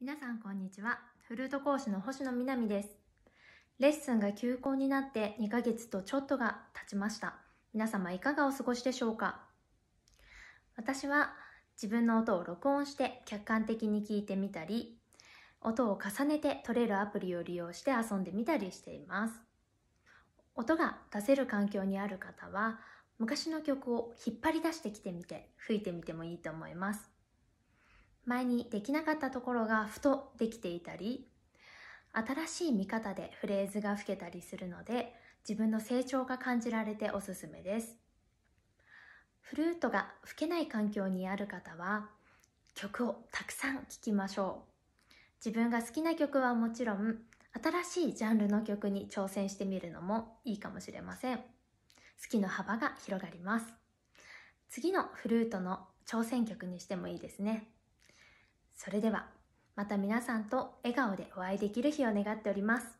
皆さんこんにちは。フルート講師の星野みなみです。レッスンが休校になって2ヶ月とちょっとが経ちました。皆様いかがお過ごしでしょうか私は自分の音を録音して客観的に聞いてみたり、音を重ねて取れるアプリを利用して遊んでみたりしています。音が出せる環境にある方は、昔の曲を引っ張り出してきてみて、吹いてみてもいいと思います。前にできなかったところがふとできていたり新しい見方でフレーズが吹けたりするので自分の成長が感じられておすすめですフルートが吹けない環境にある方は曲をたくさん聴きましょう自分が好きな曲はもちろん新しいジャンルの曲に挑戦してみるのもいいかもしれません好きの幅が広がります次のフルートの挑戦曲にしてもいいですねそれでは、また皆さんと笑顔でお会いできる日を願っております。